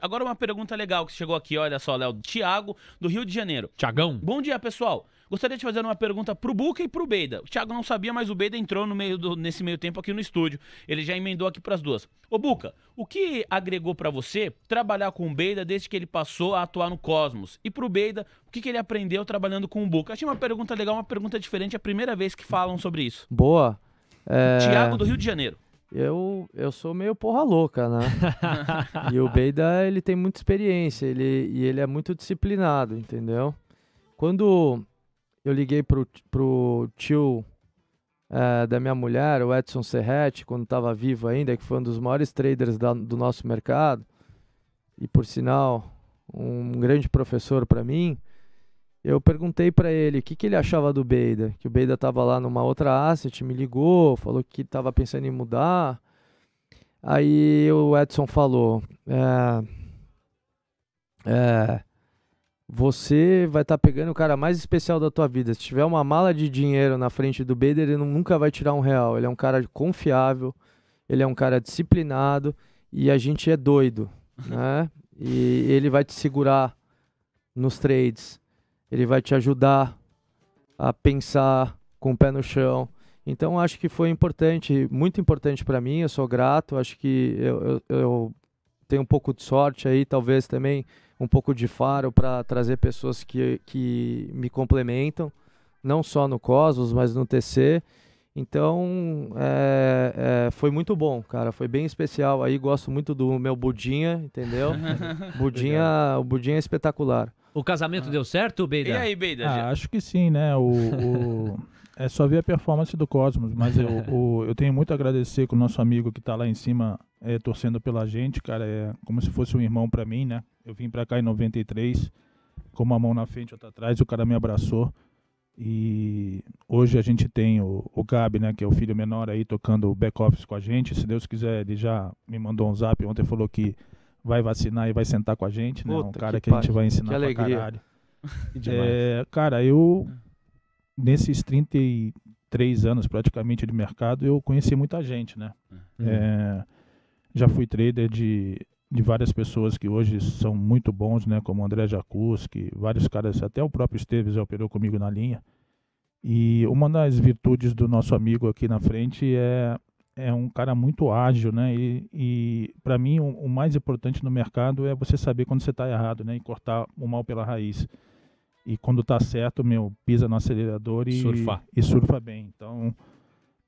Agora uma pergunta legal que chegou aqui, olha só, Léo. Tiago, do Rio de Janeiro. Tiagão. Bom dia, pessoal. Gostaria de fazer uma pergunta pro Buca e pro Beida. O Thiago não sabia, mas o Beida entrou no meio do, nesse meio tempo aqui no estúdio. Ele já emendou aqui para as duas. Ô Buca, o que agregou para você trabalhar com o Beida desde que ele passou a atuar no Cosmos? E pro Beida, o que, que ele aprendeu trabalhando com o Buca? Achei uma pergunta legal, uma pergunta diferente. É a primeira vez que falam sobre isso. Boa. É... Tiago do Rio de Janeiro eu, eu sou meio porra louca, né? e o Beida, ele tem muita experiência ele, e ele é muito disciplinado, entendeu? Quando eu liguei pro, pro tio é, da minha mulher, o Edson Serretti, quando estava vivo ainda, que foi um dos maiores traders da, do nosso mercado, e por sinal, um grande professor para mim, eu perguntei para ele o que, que ele achava do Beida, que o Beida estava lá numa outra asset, me ligou, falou que estava pensando em mudar. Aí o Edson falou: é, é, Você vai estar tá pegando o cara mais especial da tua vida. Se tiver uma mala de dinheiro na frente do Beida, ele nunca vai tirar um real. Ele é um cara confiável, ele é um cara disciplinado e a gente é doido, né? E ele vai te segurar nos trades ele vai te ajudar a pensar com o pé no chão. Então acho que foi importante, muito importante para mim. Eu sou grato. Acho que eu, eu, eu, tenho um pouco de sorte aí, talvez também um pouco de faro para trazer pessoas que, que me complementam, não só no Cosmos, mas no TC. Então é, é, foi muito bom, cara. Foi bem especial. Aí gosto muito do meu Budinha, entendeu? Budinha, o Budinha é espetacular. O casamento ah. deu certo, Beida? E aí, Beida? Ah, acho que sim, né? O, o... é só ver a performance do Cosmos, mas eu, o, eu tenho muito a agradecer com o nosso amigo que está lá em cima é, torcendo pela gente, cara. É como se fosse um irmão para mim, né? Eu vim para cá em 93, com uma mão na frente e outra atrás, o cara me abraçou. E hoje a gente tem o, o Gabi, né, que é o filho menor aí, tocando o back-office com a gente. Se Deus quiser, ele já me mandou um zap ontem, falou que vai vacinar e vai sentar com a gente, né? Puta, um cara que, que a gente vai ensinar que alegria. pra caralho. É, cara, eu hum. nesses 33 anos praticamente de mercado, eu conheci muita gente, né? Hum. É, já fui trader de, de várias pessoas que hoje são muito bons, né? Como André Jacuski, vários caras, até o próprio Esteves operou comigo na linha. E uma das virtudes do nosso amigo aqui na frente é é um cara muito ágil, né? E, e para mim o, o, mais importante no mercado é você saber quando você está errado, né? E cortar o mal pela raiz. E quando está certo, meu, pisa no acelerador e surfa, e surfa bem. Então,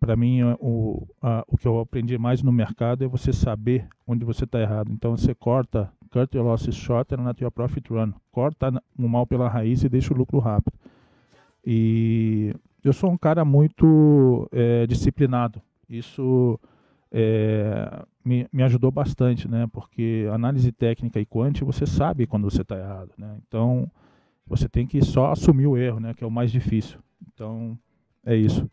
para mim é, o, a, o que eu aprendi mais no mercado é você saber onde você está errado. Então você corta cut your losses short and not your profit run. Corta o mal pela raiz e deixa o lucro rápido. E eu sou um cara muito é, disciplinado. Isso é, me, me ajudou bastante, né? Porque análise técnica e quântica você sabe quando você está errado, né? Então você tem que só assumir o erro, né? Que é o mais difícil. Então é isso.